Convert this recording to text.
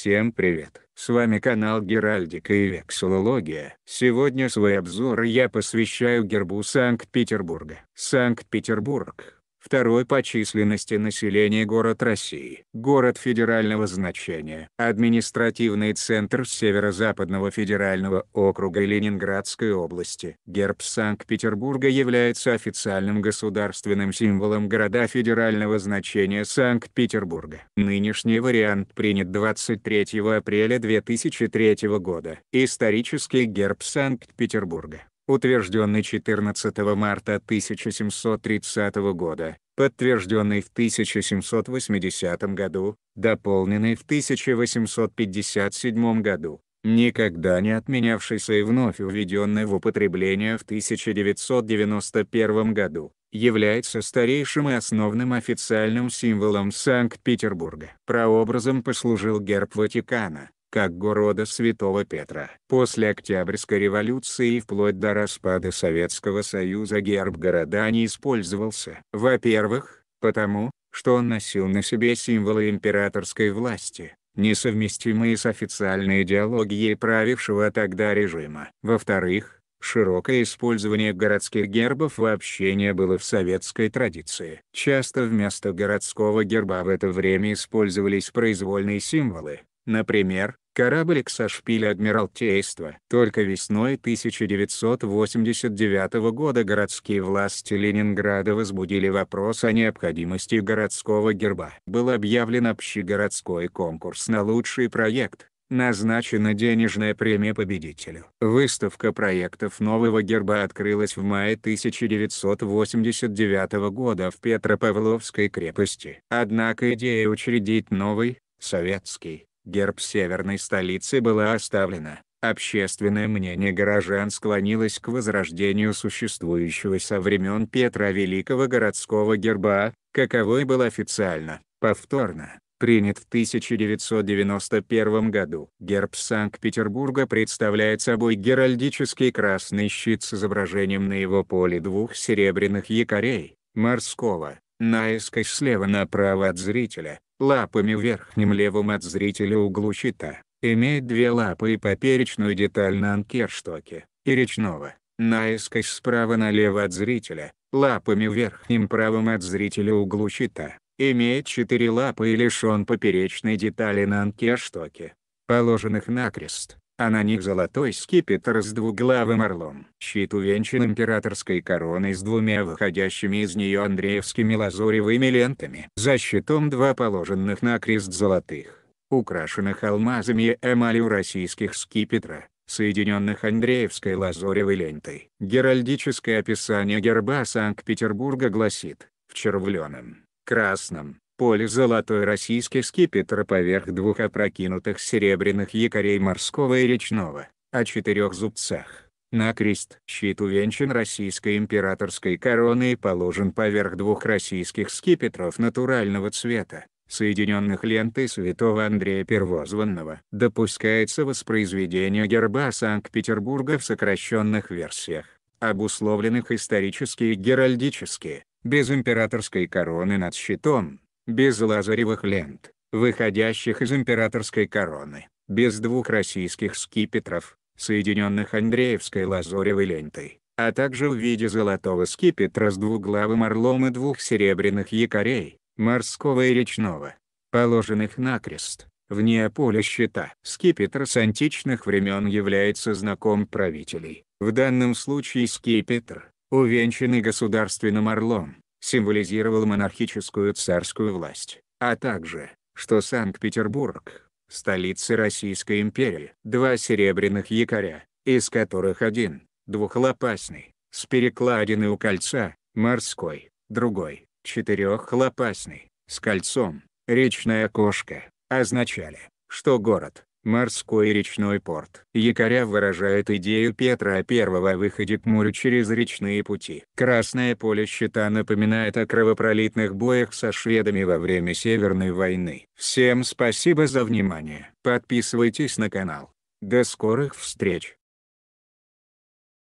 Всем привет! С вами канал Геральдика и Вексулология. Сегодня свой обзор я посвящаю гербу Санкт-Петербурга. Санкт-Петербург второй по численности населения город России. Город федерального значения. Административный центр Северо-Западного федерального округа Ленинградской области. Герб Санкт-Петербурга является официальным государственным символом города федерального значения Санкт-Петербурга. Нынешний вариант принят 23 апреля 2003 года. Исторический герб Санкт-Петербурга утвержденный 14 марта 1730 года, подтвержденный в 1780 году, дополненный в 1857 году, никогда не отменявшийся и вновь уведенный в употребление в 1991 году, является старейшим и основным официальным символом Санкт-Петербурга. Прообразом послужил герб Ватикана, как города Святого Петра. После Октябрьской революции и вплоть до распада Советского Союза герб города не использовался. Во-первых, потому, что он носил на себе символы императорской власти, несовместимые с официальной идеологией правившего тогда режима. Во-вторых, Широкое использование городских гербов вообще не было в советской традиции. Часто вместо городского герба в это время использовались произвольные символы, например, Кораблик со шпиля Адмиралтейства. Только весной 1989 года городские власти Ленинграда возбудили вопрос о необходимости городского герба. Был объявлен общегородской конкурс на лучший проект. Назначена денежная премия победителю. Выставка проектов нового герба открылась в мае 1989 года в Петропавловской крепости. Однако идея учредить новый, советский, герб северной столицы была оставлена, общественное мнение горожан склонилось к возрождению существующего со времен Петра Великого городского герба, каковой был официально, повторно, принят в 1991 году. Герб Санкт-Петербурга представляет собой геральдический красный щит с изображением на его поле двух серебряных якорей, морского, наискось слева направо от зрителя, лапами в верхнем левом от зрителя углу щита, имеет две лапы и поперечную деталь на анкерштоке, и речного, наискось справа налево от зрителя, лапами в верхнем правом от зрителя углу щита, имеет четыре лапы и лишен поперечной детали на анкерштоке, положенных на крест а на них золотой скипетр с двуглавым орлом. Щит увенчан императорской короной с двумя выходящими из нее андреевскими лазуревыми лентами. За щитом два положенных на крест золотых, украшенных алмазами и эмалью российских скипетра, соединенных Андреевской лазоревой лентой. Геральдическое описание герба Санкт-Петербурга гласит, в червленом, красном, поле золотой российский скипетр поверх двух опрокинутых серебряных якорей морского и речного, о четырех зубцах. На крест щит увенчан российской императорской короной и положен поверх двух российских скипетров натурального цвета, соединенных лентой святого Андрея Первозванного. Допускается воспроизведение герба Санкт-Петербурга в сокращенных версиях, обусловленных исторически и геральдически, без императорской короны над щитом, без лазаревых лент, выходящих из императорской короны, без двух российских скипетров, соединенных Андреевской лазоревой лентой, а также в виде золотого скипетра с двуглавым орлом и двух серебряных якорей, морского и речного, положенных на крест, вне поля щита. Скипетр с античных времен является знаком правителей, в данном случае скипетр, увенчанный государственным орлом, символизировал монархическую царскую власть, а также, что Санкт-Петербург – столица Российской империи. Два серебряных якоря, из которых один – двухлопастный, с перекладиной у кольца, морской, другой – четырехлопастный, с кольцом, речная кошка, означали, что город, морской и речной порт. Якоря выражает идею Петра I о выходе к морю через речные пути. Красное поле щита напоминает о кровопролитных боях со шведами во время Северной войны. Всем спасибо за внимание. Подписывайтесь на канал. До скорых встреч!